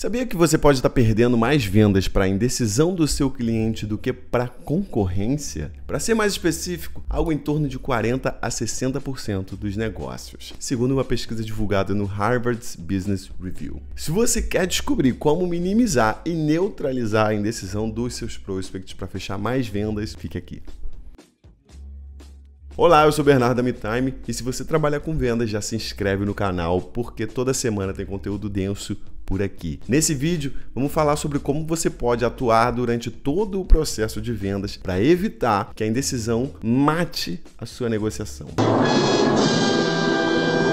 Sabia que você pode estar perdendo mais vendas para a indecisão do seu cliente do que para a concorrência? Para ser mais específico, algo em torno de 40 a 60% dos negócios, segundo uma pesquisa divulgada no Harvard's Business Review. Se você quer descobrir como minimizar e neutralizar a indecisão dos seus prospects para fechar mais vendas, fique aqui. Olá, eu sou Bernardo da MeTime e se você trabalha com vendas, já se inscreve no canal porque toda semana tem conteúdo denso por aqui. Nesse vídeo, vamos falar sobre como você pode atuar durante todo o processo de vendas para evitar que a indecisão mate a sua negociação.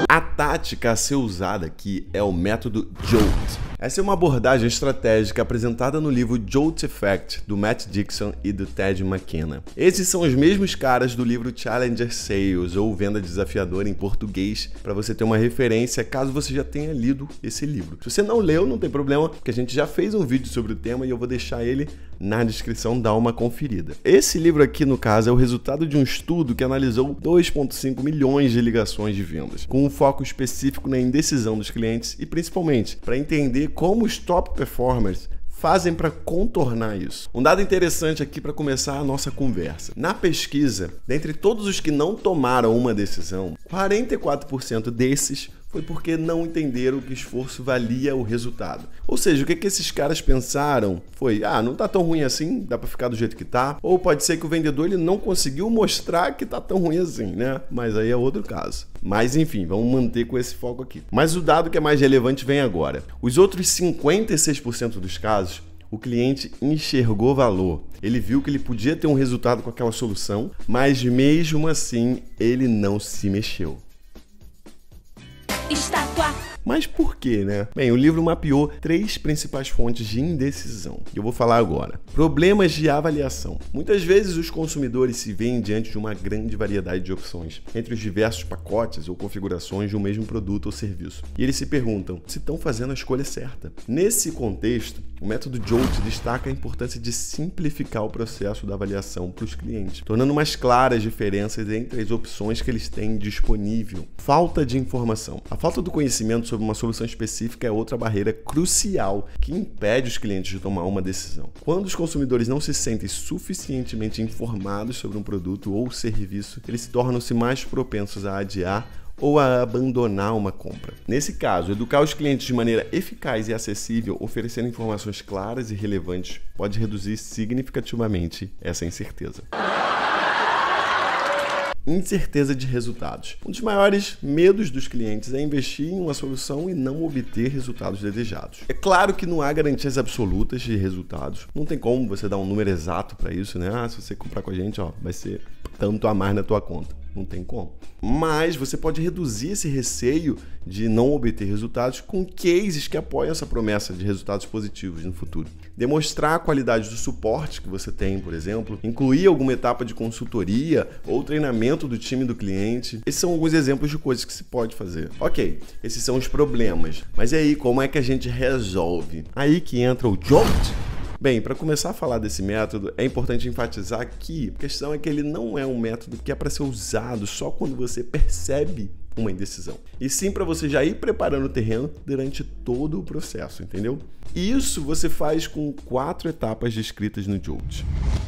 A tática a ser usada aqui é o método JOLT essa é uma abordagem estratégica apresentada no livro Jolt Effect, do Matt Dixon e do Ted McKenna. Esses são os mesmos caras do livro Challenger Sales, ou Venda Desafiadora em português, para você ter uma referência caso você já tenha lido esse livro. Se você não leu, não tem problema, porque a gente já fez um vídeo sobre o tema e eu vou deixar ele na descrição dá uma conferida. Esse livro aqui, no caso, é o resultado de um estudo que analisou 2,5 milhões de ligações de vendas, com um foco específico na indecisão dos clientes e principalmente para entender como os top performers fazem para contornar isso? Um dado interessante aqui para começar a nossa conversa. Na pesquisa, dentre todos os que não tomaram uma decisão, 44% desses foi porque não entenderam que esforço valia o resultado. Ou seja, o que, é que esses caras pensaram foi: ah, não tá tão ruim assim, dá para ficar do jeito que tá. Ou pode ser que o vendedor ele não conseguiu mostrar que tá tão ruim assim, né? Mas aí é outro caso. Mas enfim, vamos manter com esse foco aqui. Mas o dado que é mais relevante vem agora. Os outros 56% dos casos o cliente enxergou valor. Ele viu que ele podia ter um resultado com aquela solução, mas mesmo assim ele não se mexeu. Mas por quê, né? Bem, o livro mapeou três principais fontes de indecisão, que eu vou falar agora. Problemas de avaliação. Muitas vezes os consumidores se veem diante de uma grande variedade de opções, entre os diversos pacotes ou configurações de um mesmo produto ou serviço. E eles se perguntam se estão fazendo a escolha certa. Nesse contexto, o método Jolt destaca a importância de simplificar o processo da avaliação para os clientes, tornando mais claras as diferenças entre as opções que eles têm disponível. Falta de informação. A falta do conhecimento sobre sobre uma solução específica é outra barreira crucial que impede os clientes de tomar uma decisão. Quando os consumidores não se sentem suficientemente informados sobre um produto ou serviço, eles tornam-se mais propensos a adiar ou a abandonar uma compra. Nesse caso, educar os clientes de maneira eficaz e acessível, oferecendo informações claras e relevantes, pode reduzir significativamente essa incerteza incerteza de resultados. Um dos maiores medos dos clientes é investir em uma solução e não obter resultados desejados. É claro que não há garantias absolutas de resultados. Não tem como você dar um número exato para isso, né? Ah, se você comprar com a gente, ó, vai ser tanto a mais na tua conta não tem como. Mas você pode reduzir esse receio de não obter resultados com cases que apoiam essa promessa de resultados positivos no futuro. Demonstrar a qualidade do suporte que você tem, por exemplo, incluir alguma etapa de consultoria ou treinamento do time do cliente. Esses são alguns exemplos de coisas que se pode fazer. Ok, esses são os problemas, mas e aí, como é que a gente resolve? Aí que entra o Jolt Bem, para começar a falar desse método, é importante enfatizar que a questão é que ele não é um método que é para ser usado só quando você percebe uma indecisão. E sim para você já ir preparando o terreno durante todo o processo, entendeu? Isso você faz com quatro etapas descritas no Jolt.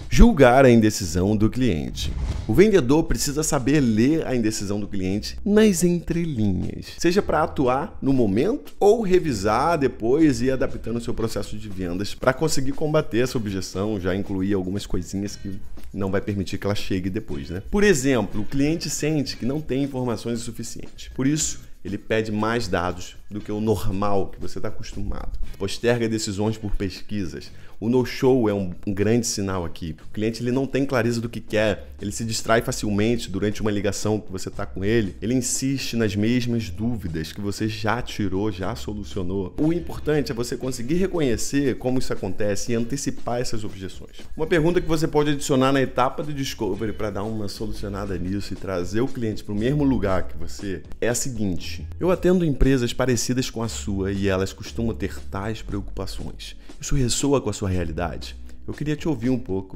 Julgar a indecisão do cliente. O vendedor precisa saber ler a indecisão do cliente nas entrelinhas, seja para atuar no momento ou revisar depois e ir adaptando o seu processo de vendas para conseguir combater essa objeção, já incluir algumas coisinhas que não vai permitir que ela chegue depois, né? Por exemplo, o cliente sente que não tem informações o suficiente. Por isso, ele pede mais dados do que o normal que você está acostumado. Posterga decisões por pesquisas. O no-show é um, um, grande sinal aqui. O cliente ele não tem clareza do que quer, ele se distrai facilmente durante uma ligação que você está com ele, ele insiste nas mesmas dúvidas que você já tirou, já solucionou. O importante é você conseguir reconhecer como isso acontece e antecipar essas objeções. Uma pergunta que você pode adicionar na etapa do discovery para dar uma solucionada nisso e trazer o cliente para o mesmo lugar que você é a seguinte: eu atendo empresas parecidas parecidas com a sua e elas costumam ter tais preocupações. Isso ressoa com a sua realidade? Eu queria te ouvir um pouco.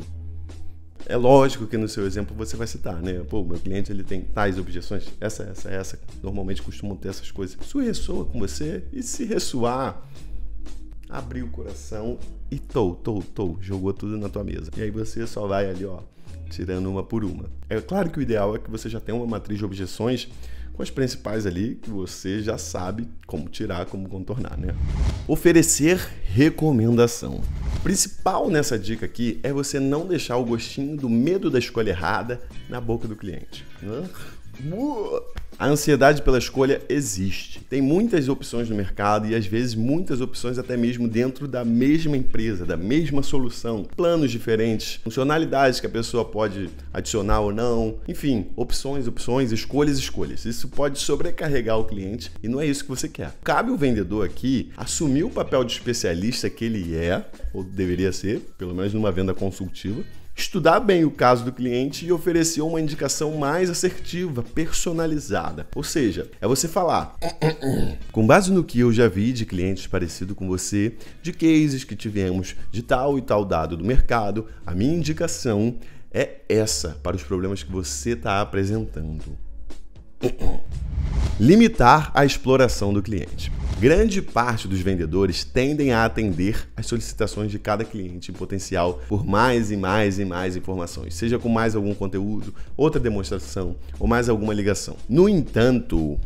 É lógico que no seu exemplo você vai citar, né? Pô, meu cliente ele tem tais objeções, essa, essa, essa. Normalmente costumam ter essas coisas. Isso ressoa com você e se ressoar, abriu o coração e tou, tou, tou, jogou tudo na tua mesa. E aí você só vai ali, ó, tirando uma por uma. É claro que o ideal é que você já tenha uma matriz de objeções com as principais ali que você já sabe como tirar, como contornar, né? Oferecer recomendação. principal nessa dica aqui é você não deixar o gostinho do medo da escolha errada na boca do cliente. Uh! A ansiedade pela escolha existe. Tem muitas opções no mercado e às vezes muitas opções até mesmo dentro da mesma empresa, da mesma solução, planos diferentes, funcionalidades que a pessoa pode adicionar ou não. Enfim, opções, opções, escolhas, escolhas. Isso pode sobrecarregar o cliente e não é isso que você quer. Cabe o vendedor aqui assumir o papel de especialista que ele é ou deveria ser, pelo menos numa venda consultiva estudar bem o caso do cliente e oferecer uma indicação mais assertiva, personalizada. Ou seja, é você falar, com base no que eu já vi de clientes parecido com você, de cases que tivemos de tal e tal dado do mercado, a minha indicação é essa para os problemas que você está apresentando. Limitar a exploração do cliente. Grande parte dos vendedores tendem a atender às solicitações de cada cliente em potencial por mais e mais e mais informações, seja com mais algum conteúdo, outra demonstração ou mais alguma ligação. No entanto,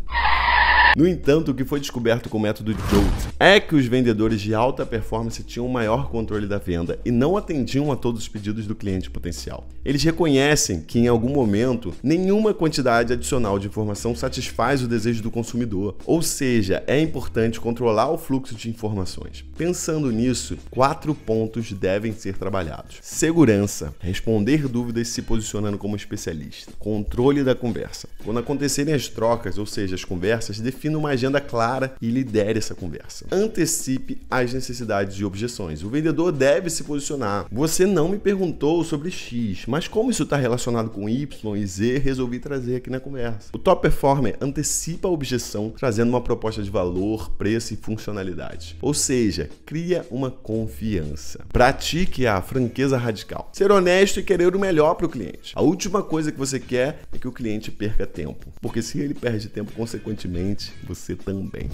no entanto, o que foi descoberto com o método Jolt é que os vendedores de alta performance tinham um maior controle da venda e não atendiam a todos os pedidos do cliente potencial. Eles reconhecem que em algum momento nenhuma quantidade adicional de informação satisfaz o desejo do consumidor, ou seja, é importante controlar o fluxo de informações. Pensando nisso, quatro pontos devem ser trabalhados: segurança, responder dúvidas se posicionando como especialista, controle da conversa. Quando acontecerem as trocas, ou seja, as conversas, definir defina uma agenda clara e lidere essa conversa. Antecipe as necessidades e objeções. O vendedor deve se posicionar. Você não me perguntou sobre X, mas como isso está relacionado com Y e Z, resolvi trazer aqui na conversa. O top performer antecipa a objeção, trazendo uma proposta de valor, preço e funcionalidade. Ou seja, cria uma confiança. Pratique a franqueza radical. Ser honesto e querer o melhor para o cliente. A última coisa que você quer é que o cliente perca tempo, porque se ele perde tempo, consequentemente, você também.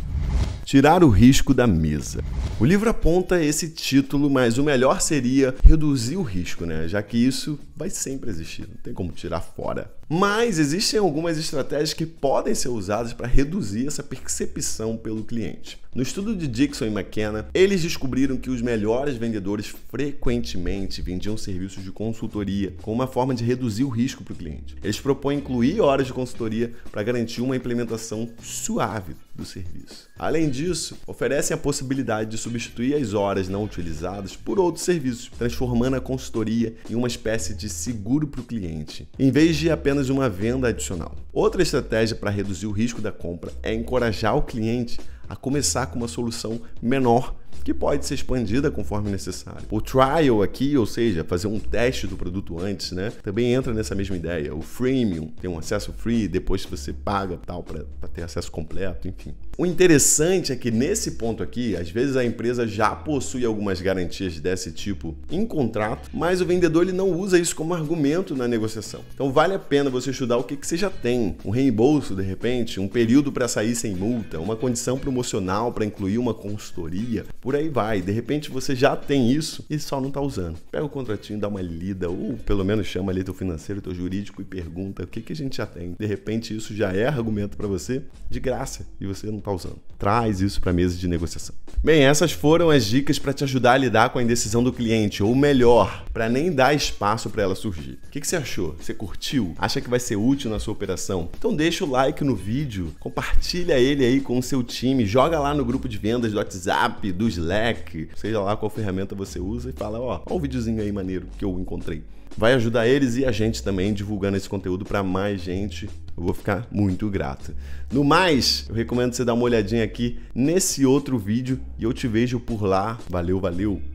Tirar o risco da mesa. O livro aponta esse título, mas o melhor seria reduzir o risco, né? Já que isso vai sempre existir, não tem como tirar fora. Mas existem algumas estratégias que podem ser usadas para reduzir essa percepção pelo cliente. No estudo de Dixon e McKenna, eles descobriram que os melhores vendedores frequentemente vendiam serviços de consultoria como uma forma de reduzir o risco para o cliente. Eles propõem incluir horas de consultoria para garantir uma implementação suave do serviço. Além disso, oferecem a possibilidade de substituir as horas não utilizadas por outros serviços, transformando a consultoria em uma espécie de seguro para o cliente. Em vez de apenas apenas uma venda adicional. Outra estratégia para reduzir o risco da compra é encorajar o cliente a começar com uma solução menor que pode ser expandida conforme necessário. O trial aqui, ou seja, fazer um teste do produto antes, né? Também entra nessa mesma ideia. O freemium tem um acesso free, depois você paga tal para ter acesso completo, enfim. O interessante é que nesse ponto aqui, às vezes a empresa já possui algumas garantias desse tipo em contrato, mas o vendedor ele não usa isso como argumento na negociação. Então vale a pena você estudar o que, que você já tem. Um reembolso, de repente, um período para sair sem multa, uma condição promocional para incluir uma consultoria por aí vai. De repente você já tem isso e só não está usando. Pega o contratinho, dá uma lida, ou pelo menos chama ali teu financeiro, teu jurídico e pergunta o que, que a gente já tem. De repente isso já é argumento para você de graça e você não está usando. Traz isso para a mesa de negociação. Bem, essas foram as dicas para te ajudar a lidar com a indecisão do cliente, ou melhor, para nem dar espaço para ela surgir. O que, que você achou? Você curtiu? Acha que vai ser útil na sua operação? Então deixa o like no vídeo, compartilha ele aí com o seu time, joga lá no grupo de vendas do WhatsApp, dos Slack, seja lá qual ferramenta você usa, e fala: Ó, ó, o videozinho aí maneiro que eu encontrei. Vai ajudar eles e a gente também divulgando esse conteúdo para mais gente. Eu vou ficar muito grato. No mais, eu recomendo você dar uma olhadinha aqui nesse outro vídeo e eu te vejo por lá. Valeu, valeu!